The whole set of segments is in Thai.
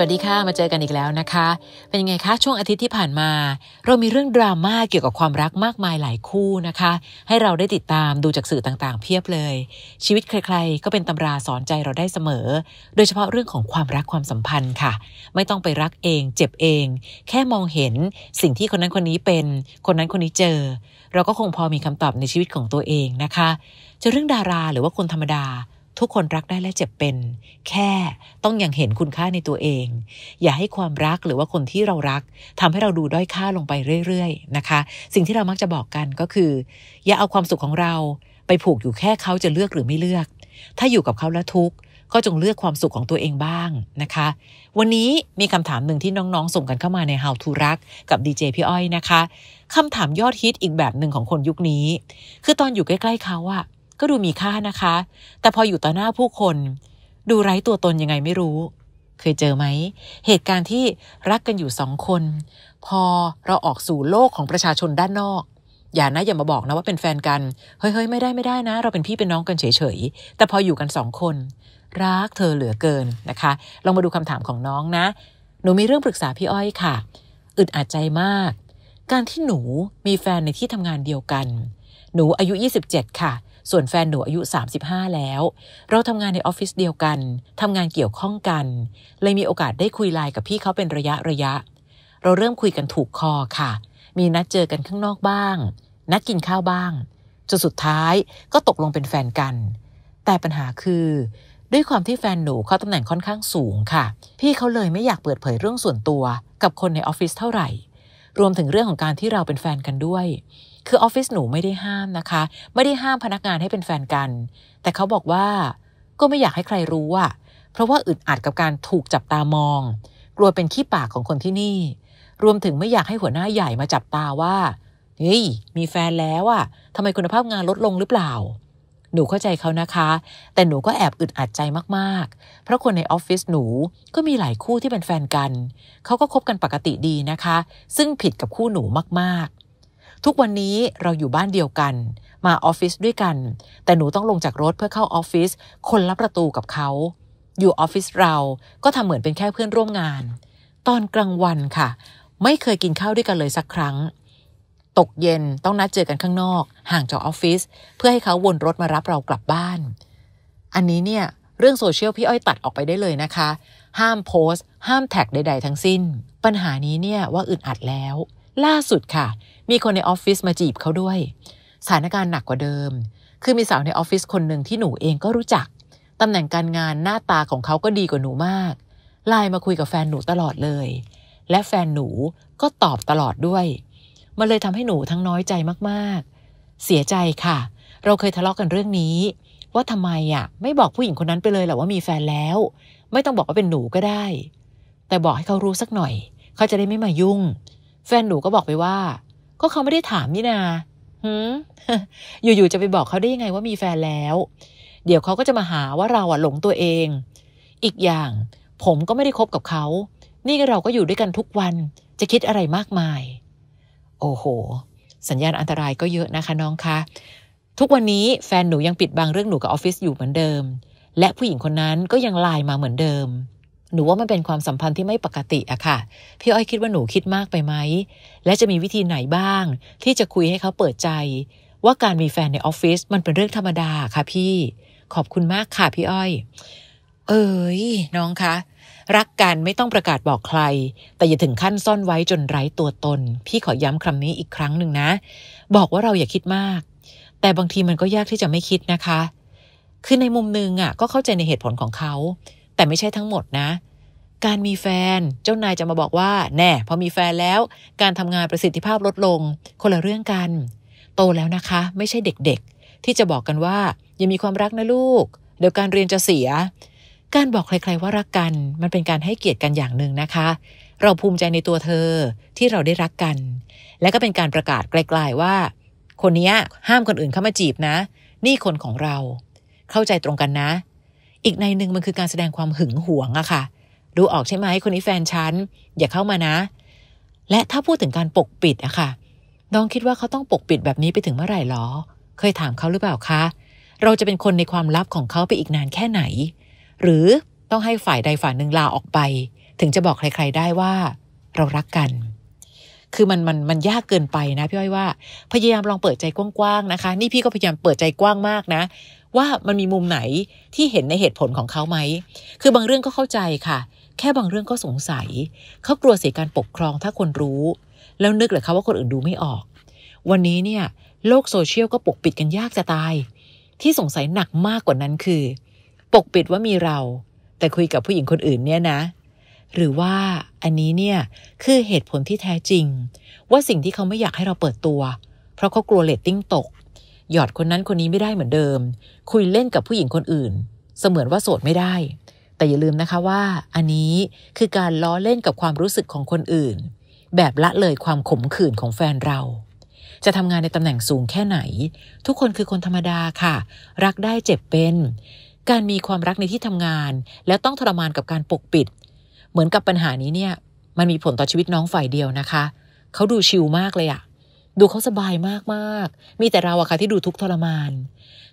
วัสดีค่ะมาเจอกันอีกแล้วนะคะ เป็นยังไงคะช่วงอาทิตย์ที่ผ่านมา เรามีเรื่องดราม่าเกี่ยวกับความรักมากมายหลายคู่นะคะ ให้เราได้ติดตามดูจากสื่อต่างๆเพียบเลย ชีวิตใครๆก็เป็นตำราสอนใจเราได้เสมอ โดยเฉพาะเรื่องของความรักความสัมพันธ์ค่ะ ไม่ต้องไปรักเอง เจ็บเอง แค่มองเห็นสิ่งที่คนนั้นคนนี้เป็น คนนั้นคนนี้เจอ เราก็คงพอมีคำตอบในชีวิตของตัวเองนะคะ จะเรื่องดาราหรือว่าคนธรรมดาทุกคนรักได้และเจ็บเป็น แค่ต้องยังเห็นคุณค่าในตัวเอง อย่าให้ความรักหรือว่าคนที่เรารัก ทำให้เราดูด้อยค่าลงไปเรื่อยๆนะคะ สิ่งที่เรามักจะบอกกันก็คือ อย่าเอาความสุขของเราไปผูกอยู่แค่เขาจะเลือกหรือไม่เลือก ถ้าอยู่กับเขาแล้วทุกก็จงเลือกความสุขของตัวเองบ้างนะคะ วันนี้มีคำถามหนึ่งที่น้องๆ ส่งกันเข้ามาใน How to รักกับดีเจพี่อ้อยนะคะคำถามยอดฮิตอีกแบบหนึ่งของคนยุคนี้ คือตอนอยู่ใกล้ๆเขาอะก็ดูมีค่านะคะ แต่พออยู่ต่อหน้าผู้คน ดูไร้ตัวตนยังไงไม่รู้ เคยเจอไหม เหตุการณ์ที่รักกันอยู่สองคน พอเราออกสู่โลกของประชาชนด้านนอก อย่านะอย่ามาบอกนะว่าเป็นแฟนกัน เฮ้ยเฮ้ยไม่ได้ไม่ได้นะ เราเป็นพี่เป็นน้องกันเฉยๆ แต่พออยู่กันสองคน รักเธอเหลือเกินนะคะ ลองมาดูคำถามของน้องนะ หนูมีเรื่องปรึกษาพี่อ้อยค่ะ อึดอัดใจมาก การที่หนูมีแฟนในที่ทำงานเดียวกัน หนูอายุ 27 ค่ะส่วนแฟนหนูอายุ 35 แล้ว เราทำงานในออฟฟิศเดียวกันทำงานเกี่ยวข้องกัน เลยมีโอกาสได้คุยไลน์กับพี่เขาเป็นระยะระยะ เราเริ่มคุยกันถูกคอค่ะ มีนัดเจอกันข้างนอกบ้าง นัดกินข้าวบ้าง จนสุดท้ายก็ตกลงเป็นแฟนกัน แต่ปัญหาคือ ด้วยความที่แฟนหนูเขาตำแหน่งค่อนข้างสูงค่ะ พี่เขาเลยไม่อยากเปิดเผยเรื่องส่วนตัว กับคนในออฟฟิศเท่าไหร่ รวมถึงเรื่องของการที่เราเป็นแฟนกันด้วยคือออฟฟิศหนูไม่ได้ห้ามนะคะ ไม่ได้ห้ามพนักงานให้เป็นแฟนกัน แต่เขาบอกว่า ก็ไม่อยากให้ใครรู้อะเพราะว่าอึดอัดกับการถูกจับตามองกลัวเป็นขี้ปากของคนที่นี่ รวมถึงไม่อยากให้หัวหน้าใหญ่มาจับตาว่า เฮ้ยมีแฟนแล้วอะทำไมคุณภาพงานลดลงหรือเปล่า หนูเข้าใจเขานะคะ แต่หนูก็แอบอึดอัดใจมากๆ เพราะคนในออฟฟิศหนูก็มีหลายคู่ที่เป็นแฟนกันเขาก็คบกันปกติดีนะคะ ซึ่งผิดกับคู่หนูมากทุกวันนี้เราอยู่บ้านเดียวกัน มาออฟฟิศด้วยกัน แต่หนูต้องลงจากรถเพื่อเข้าออฟฟิศคนละประตูกับเขา อยู่ออฟฟิศเราก็ทำเหมือนเป็นแค่เพื่อนร่วมงาน ตอนกลางวันค่ะ ไม่เคยกินข้าวด้วยกันเลยสักครั้ง ตกเย็นต้องนัดเจอกันข้างนอก ห่างจากออฟฟิศเพื่อให้เขาวนรถมารับเรากลับบ้าน อันนี้เนี่ยเรื่องโซเชียลพี่อ้อยตัดออกไปได้เลยนะคะ ห้ามโพสต์ ห้ามแท็กใด ๆทั้งสิ้น ปัญหานี้เนี่ยว่าอึดอัดแล้ว ล่าสุดค่ะมีคนในออฟฟิศมาจีบเขาด้วย สถานการณ์หนักกว่าเดิม คือมีสาวในออฟฟิศคนหนึ่งที่หนูเองก็รู้จัก ตำแหน่งการงานหน้าตาของเขาก็ดีกว่าหนูมาก ไลน์มาคุยกับแฟนหนูตลอดเลย และแฟนหนูก็ตอบตลอดด้วย มันเลยทำให้หนูทั้งน้อยใจมาก ๆ เสียใจค่ะ เราเคยทะเลาะกกันเรื่องนี้ ว่าทำไมอ่ะ ไม่บอกผู้หญิงคนนั้นไปเลยหรอว่ามีแฟนแล้ว ไม่ต้องบอกว่าเป็นหนูก็ได้ แต่บอกให้เขารู้สักหน่อย เขาจะได้ไม่มายุ่ง แฟนหนูก็บอกไปว่าก็เขาไม่ได้ถามนี่นาอยู่ๆ จะไปบอกเขาได้ยังไงว่ามีแฟนแล้ว เดี๋ยวเขาก็จะมาหาว่าเราอ่ะหลงตัวเอง อีกอย่าง ผมก็ไม่ได้คบกับเขา นี่เราก็อยู่ด้วยกันทุกวัน จะคิดอะไรมากมาย โอ้โห สัญญาณอันตรายก็เยอะนะคะน้องคะ ทุกวันนี้แฟนหนูยังปิดบังเรื่องหนูกับออฟฟิศอยู่เหมือนเดิม และผู้หญิงคนนั้นก็ยังไลน์มาเหมือนเดิมหนูว่ามันเป็นความสัมพันธ์ที่ไม่ปกติอะค่ะพี่อ้อยคิดว่าหนูคิดมากไปไหม และจะมีวิธีไหนบ้าง ที่จะคุยให้เขาเปิดใจ ว่าการมีแฟนในออฟฟิศมันเป็นเรื่องธรรมดาค่ะพี่ ขอบคุณมากค่ะพี่อ้อย เอ้ยน้องคะรักกันไม่ต้องประกาศบอกใคร แต่อย่าถึงขั้นซ่อนไว้จนไร้ตัวตน พี่ขอย้ำคำนี้อีกครั้งหนึ่งนะ บอกว่าเราอย่าคิดมาก แต่บางทีมันก็ยากที่จะไม่คิดนะคะคือในมุมนึงอ่ะ ก็เข้าใจในเหตุผลของเขาแต่ไม่ใช่ทั้งหมดนะ การมีแฟนเจ้านายจะมาบอกว่าแน่พอมีแฟนแล้ว การทำงานประสิทธิภาพลดลง คนละเรื่องกัน โตแล้วนะคะ ไม่ใช่เด็กๆที่จะบอกกันว่าอย่ามีความรักนะลูก เดี๋ยวการเรียนจะเสีย การบอกใครๆว่ารักกัน มันเป็นการให้เกียรติกันอย่างหนึ่งนะคะ เราภูมิใจในตัวเธอที่เราได้รักกัน และก็เป็นการประกาศไกลๆว่า คนนี้ห้ามคนอื่นเข้ามาจีบนะ นี่คนของเราเข้าใจตรงกันนะอีกในหนึ่งมันคือการแสดงความหึงหวงอะค่ะ ดูออกใช่ไหมคนนี้แฟนฉันอย่าเข้ามานะ และถ้าพูดถึงการปกปิดอะค่ะน้องคิดว่าเขาต้องปกปิดแบบนี้ไปถึงเมื่อไหร่หรอ เคยถามเขาหรือเปล่าคะเราจะเป็นคนในความลับของเขาไปอีกนานแค่ไหน หรือต้องให้ฝ่ายใดฝ่ายหนึ่งลาออกไป ถึงจะบอกใครๆได้ว่า เรารักกัน คือมันมันมันยากเกินไปนะพี่อ้อยว่า พยายามลองเปิดใจกว้างๆนะคะ นี่พี่ก็พยายามเปิดใจกว้างมากนะว่ามันมีมุมไหนที่เห็นในเหตุผลของเขาไหม คือบางเรื่องก็เข้าใจค่ะ แค่บางเรื่องก็สงสัย เขากลัวเสียการปกครองถ้าคนรู้ แล้วนึกเหรอคะว่าคนอื่นดูไม่ออก วันนี้เนี่ยโลกโซเชียลก็ปกปิดกันยากจะตาย ที่สงสัยหนักมากกว่านั้นคือ ปกปิดว่ามีเรา แต่คุยกับผู้หญิงคนอื่นเนี่ยนะ หรือว่าอันนี้เนี่ยคือเหตุผลที่แท้จริง ว่าสิ่งที่เขาไม่อยากให้เราเปิดตัว เพราะเขากลัวเลตติ้งตกหยอดคนนั้นคนนี้ไม่ได้เหมือนเดิม คุยเล่นกับผู้หญิงคนอื่น เสมือนว่าโสดไม่ได้ แต่อย่าลืมนะคะว่า อันนี้คือการล้อเล่นกับความรู้สึกของคนอื่น แบบละเลยความขมขื่นของแฟนเรา จะทำงานในตำแหน่งสูงแค่ไหน ทุกคนคือคนธรรมดาค่ะ รักได้เจ็บเป็น การมีความรักในที่ทำงาน แล้วต้องทรมานกับการปกปิด เหมือนกับปัญหานี้เนี่ย มันมีผลต่อชีวิตน้องฝ่ายเดียวนะคะเขาดูชิลมากเลยอะดูเขาสบายมากๆ มีแต่เราอะค่ะที่ดูทุกทรมาน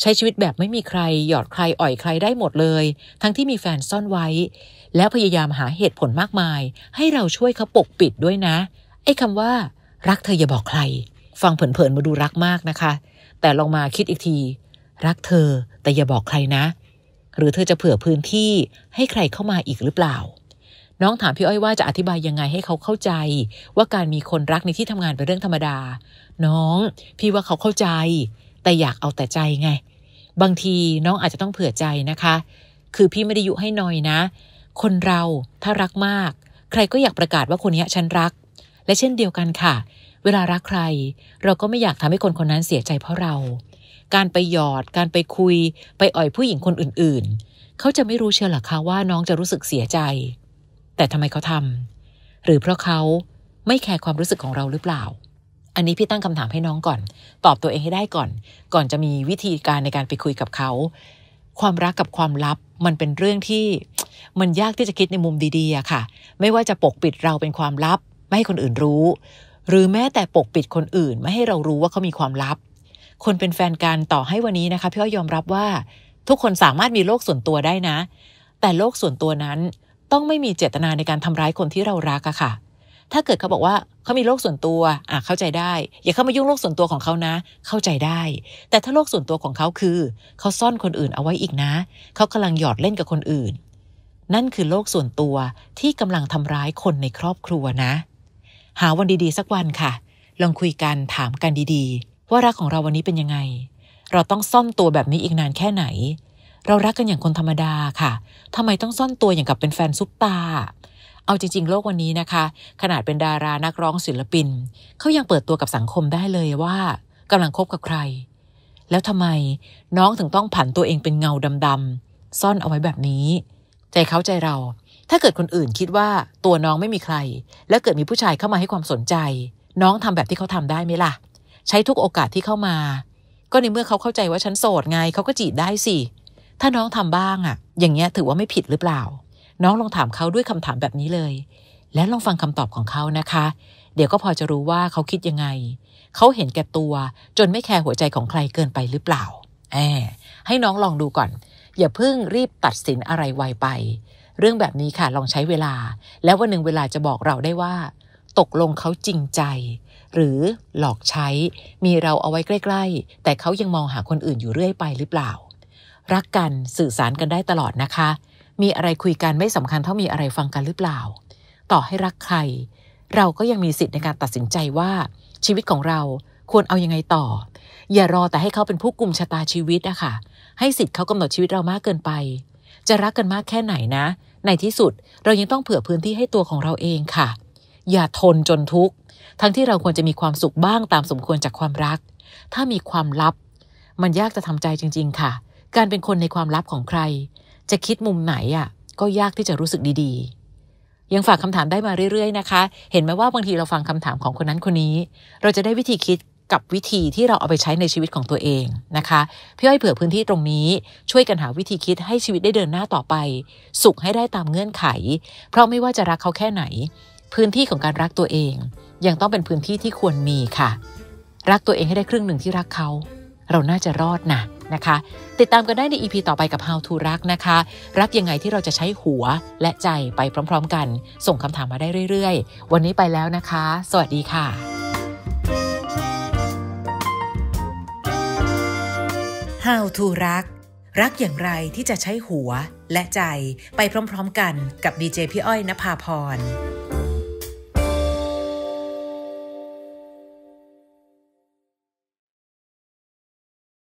ใช้ชีวิตแบบไม่มีใครหยอดใครอ่อยใครได้หมดเลย ทั้งที่มีแฟนซ่อนไว้ แล้วพยายามหาเหตุผลมากมาย ให้เราช่วยเขาปกปิดด้วยนะไอ้คำว่ารักเธออย่าบอกใคร ฟังเผินๆมาดูรักมากนะคะ แต่ลองมาคิดอีกที รักเธอแต่อย่าบอกใครนะ หรือเธอจะเผื่อพื้นที่ให้ใครเข้ามาอีกหรือเปล่าน้องถามพี่อ้อยว่าจะอธิบายยังไงให้เขาเข้าใจว่าการมีคนรักในที่ทำงานเป็นเรื่องธรรมดา น้องพี่ว่าเขาเข้าใจ แต่อยากเอาแต่ใจไง บางทีน้องอาจจะต้องเผื่อใจนะคะ คือพี่ไม่ได้ยุให้นอยนะ คนเราถ้ารักมาก ใครก็อยากประกาศว่าคนนี้ฉันรัก และเช่นเดียวกันค่ะ เวลารักใคร เราก็ไม่อยากทำให้คนคนนั้นเสียใจเพราะเรา การไปหยอด การไปคุย ไปอ่อยผู้หญิงคนอื่นๆ เขาจะไม่รู้เชียวหรอคะว่าน้องจะรู้สึกเสียใจแต่ทำไมเขาทำ หรือเพราะเขาไม่แคร์ความรู้สึกของเราหรือเปล่า อันนี้พี่ตั้งคำถามให้น้องก่อน ตอบตัวเองให้ได้ก่อน ก่อนจะมีวิธีการในการไปคุยกับเขา ความรักกับความลับ มันเป็นเรื่องที่มันยากที่จะคิดในมุมดีๆอะค่ะ ไม่ว่าจะปกปิดเราเป็นความลับ ไม่ให้คนอื่นรู้ หรือแม้แต่ปกปิดคนอื่นไม่ให้เรารู้ว่าเขามีความลับ คนเป็นแฟนกันต่อให้วันนี้นะคะพี่อ้อยยอมรับว่าทุกคนสามารถมีโลกส่วนตัวได้นะ แต่โลกส่วนตัวนั้นต้องไม่มีเจตนาในการทำร้ายคนที่เรารักอะค่ะ ถ้าเกิดเขาบอกว่าเขา มีโลกส่วนตัวอ่ะเข้าใจได้ อย่าเข้ามายุ่งโลกส่วนตัวของเขานะ เข้าใจได้ แต่ถ้าโลกส่วนตัวของเขาคือ เขาซ่อนคนอื่นเอาไว้อีกนะ เขากำลังหยอดเล่นกับคนอื่น นั่นคือโลกส่วนตัวที่กำลังทำร้ายคนในครอบครัวนะ หาวันดีๆ สักวันค่ะ ลองคุยกันถามกันดี ๆ ว่ารักของเราวันนี้เป็นยังไง เราต้องซ่อมตัวแบบนี้อีกนานแค่ไหนเรารักกันอย่างคนธรรมดาค่ะ ทำไมต้องซ่อนตัวอย่างกับเป็นแฟนซุปตา เอาจริง ๆ โลกวันนี้นะคะ ขนาดเป็นดารานักร้องศิลปิน เขายังเปิดตัวกับสังคมได้เลยว่า กำลังคบกับใคร แล้วทำไมน้องถึงต้องผันตัวเองเป็นเงาดำๆซ่อนเอาไว้แบบนี้ ใจเขาใจเรา ถ้าเกิดคนอื่นคิดว่าตัวน้องไม่มีใคร แล้วเกิดมีผู้ชายเข้ามาให้ความสนใจ น้องทำแบบที่เขาทำได้ไหมล่ะ ใช้ทุกโอกาสที่เข้ามา ก็ในเมื่อเขาเข้าใจว่าฉันโสดไงเขาก็จีบได้สิเถ้าน้องทำบ้างอ่ะ อย่างเงี้ยถือว่าไม่ผิดหรือเปล่า น้องลองถามเขาด้วยคำถามแบบนี้เลย และลองฟังคำตอบของเขานะคะ เดี๋ยวก็พอจะรู้ว่าเขาคิดยังไง เขาเห็นแก่ตัว จนไม่แคร์หัวใจของใครเกินไปหรือเปล่า แอให้น้องลองดูก่อน อย่าเพิ่งรีบตัดสินอะไรไวไป เรื่องแบบนี้ค่ะลองใช้เวลา แล้ววันหนึ่งเวลาจะบอกเราได้ว่า ตกลงเขาจริงใจ หรือหลอกใช้ มีเราเอาไว้ใกล้ๆ แต่เขายังมองหาคนอื่นอยู่เรื่อยไปหรือเปล่ารักกันสื่อสารกันได้ตลอดนะคะ มีอะไรคุยกันไม่สำคัญเท่ามีอะไรฟังกันหรือเปล่า ต่อให้รักใคร เราก็ยังมีสิทธิ์ในการตัดสินใจว่า ชีวิตของเราควรเอายังไงต่อ อย่ารอแต่ให้เขาเป็นผู้กุมชะตาชีวิตนะคะะให้สิทธิ์เขากำหนดชีวิตเรามากเกินไป จะรักกันมากแค่ไหนนะ ในที่สุดเรายังต้องเผื่อพื้นที่ให้ตัวของเราเองค่ะ อย่าทนจนทุกข์ ทั้งที่เราควรจะมีความสุขบ้างตามสมควรจากความรัก ถ้ามีความลับ มันยากจะทำใจจริง ๆ ค่ะการเป็นคนในความลับของใคร จะคิดมุมไหนอ่ะก็ยากที่จะรู้สึกดีๆ ยังฝากคำถามได้มาเรื่อยๆ นะคะ เห็นไหมว่าบางทีเราฟังคำถามของคนนั้นคนนี้ เราจะได้วิธีคิดกับวิธีที่เราเอาไปใช้ในชีวิตของตัวเองนะคะ พี่อ้อยเผื่อพื้นที่ตรงนี้ช่วยกันหาวิธีคิดให้ชีวิตได้เดินหน้าต่อไป สุขให้ได้ตามเงื่อนไข เพราะไม่ว่าจะรักเขาแค่ไหน พื้นที่ของการรักตัวเองยังต้องเป็นพื้นที่ที่ควรมีค่ะ รักตัวเองให้ได้ครึ่งหนึ่งที่รักเขาเราน่าจะรอดนะนะคะ ติดตามกันได้ใน EP ต่อไปกับ How to รักนะคะ รักยังไงที่เราจะใช้หัวและใจไปพร้อมๆกัน ส่งคำถามมาได้เรื่อยๆ วันนี้ไปแล้วนะคะ สวัสดีค่ะ How to รักรักอย่างไรที่จะใช้หัวและใจไปพร้อมๆกันกับดีเจพี่อ้อยนภาพร